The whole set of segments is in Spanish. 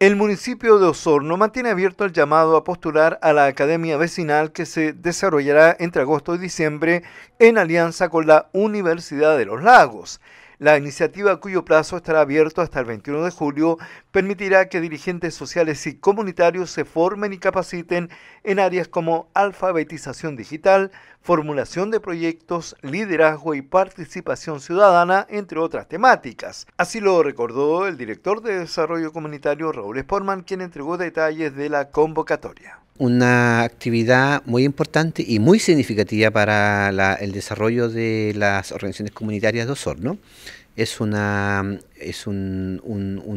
El municipio de Osorno mantiene abierto el llamado a postular a la academia vecinal que se desarrollará entre agosto y diciembre en alianza con la Universidad de los Lagos. La iniciativa, cuyo plazo estará abierto hasta el 21 de julio, permitirá que dirigentes sociales y comunitarios se formen y capaciten en áreas como alfabetización digital, formulación de proyectos, liderazgo y participación ciudadana, entre otras temáticas. Así lo recordó el director de Desarrollo Comunitario Raúl Sporman, quien entregó detalles de la convocatoria una actividad muy importante y muy significativa para el desarrollo de las organizaciones comunitarias de Osorno. Es, una, es un,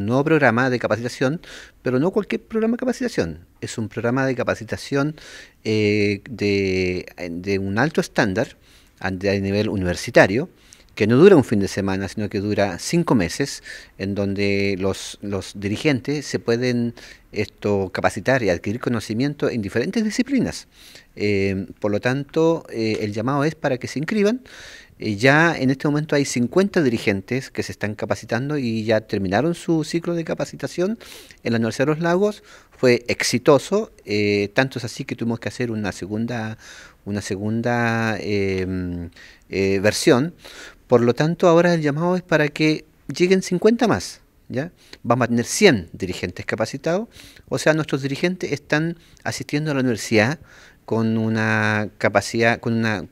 nuevo programa de capacitación, pero no cualquier programa de capacitación. Es un programa de capacitación eh, de, un alto estándar a nivel universitario que no dura un fin de semana, sino que dura cinco meses, en donde los, dirigentes se pueden esto, capacitar y adquirir conocimiento en diferentes disciplinas. Eh, por lo tanto, eh, el llamado es para que se inscriban. Eh, ya en este momento hay 50 dirigentes que se están capacitando y ya terminaron su ciclo de capacitación en la Universidad de los Lagos. Fue exitoso, eh, tanto es así que tuvimos que hacer una segunda, una segunda em, eh, versión. Por lo tanto, ahora el llamado es para que lleguen 50 más. ¿Ya? Vamos a tener 100 dirigentes capacitados, o sea, nuestros dirigentes están asistiendo a la universidad con una capacidad, con una,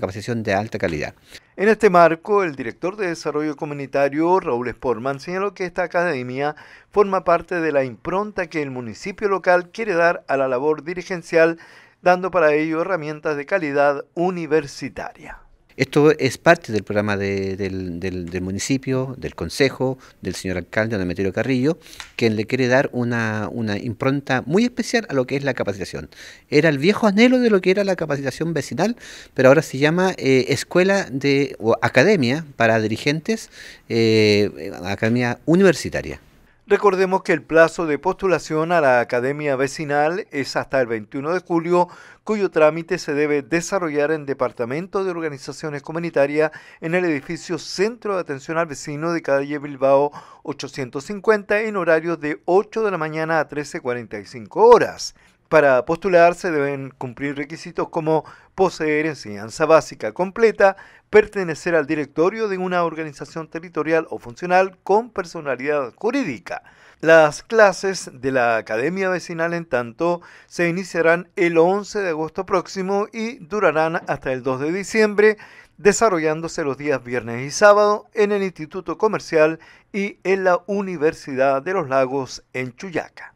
capacitación de alta calidad. En este marco, el director de Desarrollo Comunitario, Raúl Sportman, señaló que esta academia forma parte de la impronta que el municipio local quiere dar a la labor dirigencial, dando para ello herramientas de calidad universitaria. Esto es parte del programa del, municipio, del consejo, del señor alcalde, don Emeterio Carrillo, quien le quiere dar una, impronta muy especial a lo que es la capacitación. Era el viejo anhelo de lo que era la capacitación vecinal, pero ahora se llama eh, Escuela de, o Academia para Dirigentes, eh, Academia Universitaria. Recordemos que el plazo de postulación a la Academia Vecinal es hasta el 21 de julio, cuyo trámite se debe desarrollar en Departamento de Organizaciones Comunitarias en el edificio Centro de Atención al Vecino de calle Bilbao 850 en horario de 8 de la mañana a 13.45 horas. Para postularse deben cumplir requisitos como poseer enseñanza básica completa, pertenecer al directorio de una organización territorial o funcional con personalidad jurídica. Las clases de la Academia Vecinal, en tanto, se iniciarán el 11 de agosto próximo y durarán hasta el 2 de diciembre, desarrollándose los días viernes y sábado en el Instituto Comercial y en la Universidad de los Lagos en Chuyaca.